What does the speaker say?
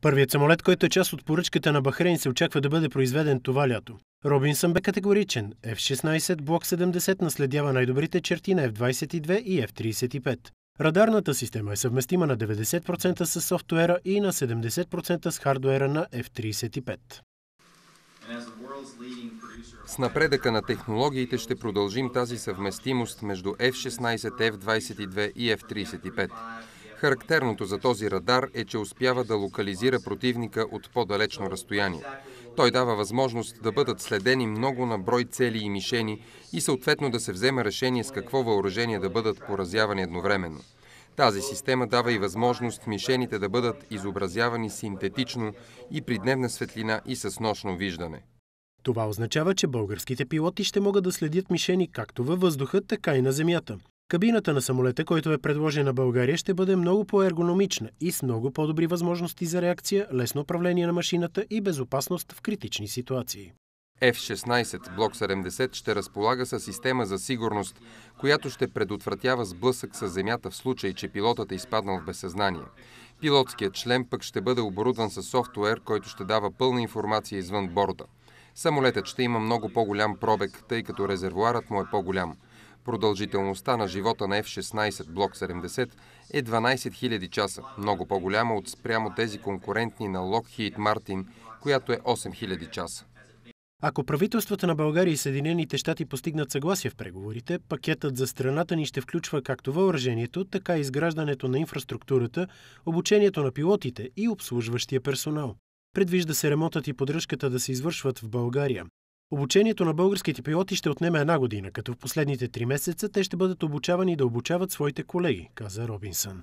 Първият самолет, който е част от поръчката на Бахрейн, се очаква да бъде произведен това лято. Робинсън бе категоричен. F-16 Блок 70 наследява най-добрите черти на F-22 и F-35. Радарната система е съвместима на 90% с софтуера и на 70% с хардуера на F-35. С напредъка на технологиите ще продължим тази съвместимост между F-16, F-22 и F-35. Характерното за този радар е, че успява да локализира противника от по-далечно разстояние. Той дава възможност да бъдат следени много на брой цели и мишени и съответно да се вземе решение с какво въоръжение да бъдат поразявани едновременно. Тази система дава и възможност мишените да бъдат изобразявани синтетично и при дневна светлина и с нощно виждане. Това означава, че българските пилоти ще могат да следят мишени както във въздуха, така и на земята. Кабината на самолета, който е предложен на България, ще бъде много по-ергономична и с много по-добри възможности за реакция, лесно управление на машината и безопасност в критични ситуации. F-16 Блок 70 ще разполага с система за сигурност, която ще предотвратява сблъсък с земята в случай, че пилотът е изпаднал в безсъзнание. Пилотският член пък ще бъде оборудван с софтуер, който ще дава пълна информация извън борда. Самолетът ще има много по-голям пробег, тъй като резервуарът му е по-голям – Продължителността на живота на F-16 блок 70 е 12 000 часа, много по-голяма от спрямо тези конкурентни на Lockheed Martin, която е 8 000 часа. Ако правителствата на България и Съединените щати постигнат съгласие в преговорите, пакетът за страната ни ще включва както въоръжението, така и изграждането на инфраструктурата, обучението на пилотите и обслужващия персонал. Предвижда се ремонтът и поддръжката да се извършват в България. Обучението на българските пилоти ще отнеме една година, като в последните три месеца те ще бъдат обучавани да обучават своите колеги, каза Робинсън.